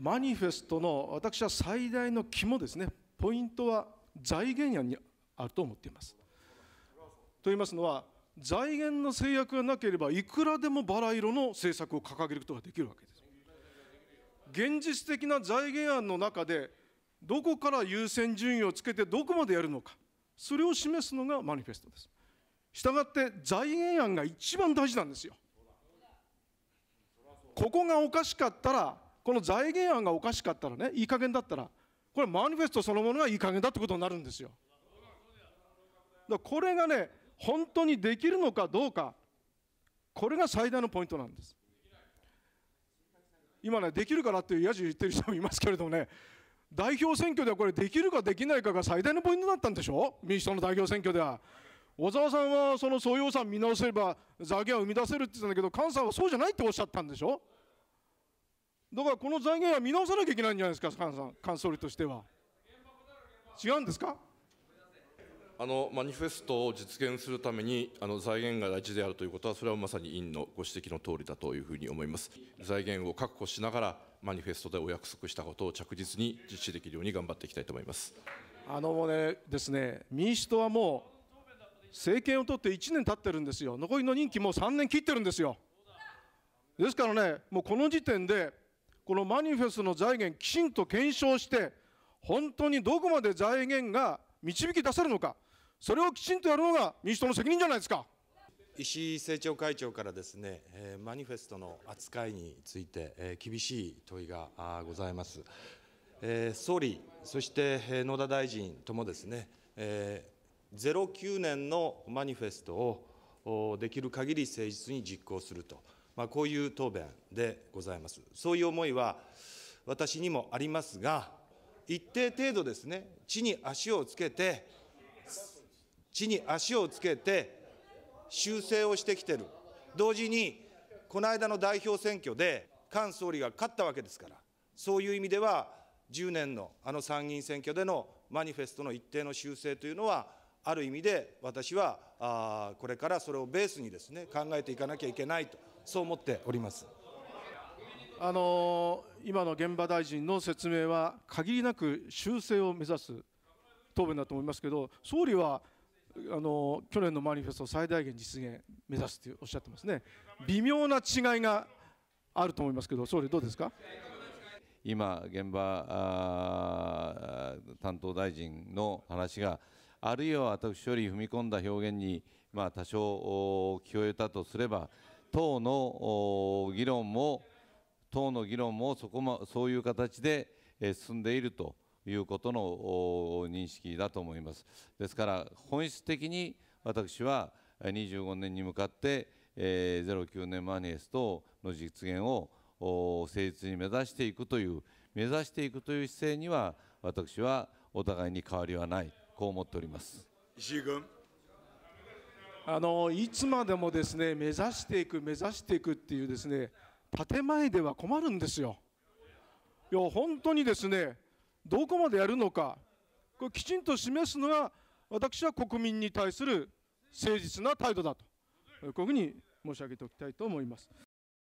マニフェストの私は最大の肝ですねポイントは財源案にあると思っていますと言いますのは財源の制約がなければいくらでもバラ色の政策を掲げることができるわけです現実的な財源案の中でどこから優先順位をつけてどこまでやるのかそれを示すのがマニフェストですしたがって財源案が一番大事なんですよここがおかしかったらこの財源案がおかしかったらねいい加減だったらこれマニフェストそのものがいい加減だってことになるんですよだこれがね本当にできるのかどうかこれが最大のポイントなんです今ねできるからっていうやじ言ってる人もいますけれどもね代表選挙ではこれできるかできないかが最大のポイントだったんでしょ民主党の代表選挙では小沢さんはその総予算見直せば財源を生み出せるって言ったんだけど菅さんはそうじゃないっておっしゃったんでしょだからこの財源は見直さなきゃいけないんじゃないですか、菅さん、菅総理としては。違うんですかあのマニフェストを実現するためにあの財源が大事であるということは、それはまさに委員のご指摘の通りだというふうに思います。財源を確保しながら、マニフェストでお約束したことを着実に実施できるように頑張っていきたいと思いますあの、ね、ですね民主党はもう政権を取って1年経ってるんですよ、残りの任期もう3年切ってるんですよ。ですからね、もうこの時点でこのマニフェストの財源きちんと検証して、本当にどこまで財源が導き出せるのか、それをきちんとやるのが民主党の責任じゃないですか。石井政調会長からですね、えマニフェストの扱いについて、え厳しい問いがございます。え総理、そして野田大臣ともですね、え09年のマニフェストをできる限り誠実に実行すると。まあ、こういう答弁でございます。そういう思いは私にもありますが、一定程度ですね、地に足をつけて、地に足をつけて、修正をしてきてる。同時に、この間の代表選挙で、菅総理が勝ったわけですから、そういう意味では、10年のあの参議院選挙でのマニフェストの一定の修正というのは、ある意味で私はあこれからそれをベースにですね考えていかなきゃいけないとそう思っております。あの今の現場大臣の説明は限りなく修正を目指す答弁だと思いますけど総理はあの去年のマニフェストを最大限実現目指すとおっしゃってますね微妙な違いがあると思いますけど総理どうですか今現場担当大臣の話があるいは私より踏み込んだ表現に、まあ、多少聞こえたとすれば党の議論も党の議論もそこもそういう形で進んでいるということの認識だと思います。ですから本質的に私は25年に向かって、えー、09年マニエストの実現を誠実に目指していくという目指していくという姿勢には私はお互いに変わりはない。こう思っております石井君あのいつまでもですね目指していく目指していくっていうですね建前では困るんですよいや本当にですねどこまでやるのかこれきちんと示すのは私は国民に対する誠実な態度だとこういうふうに申し上げておきたいと思います。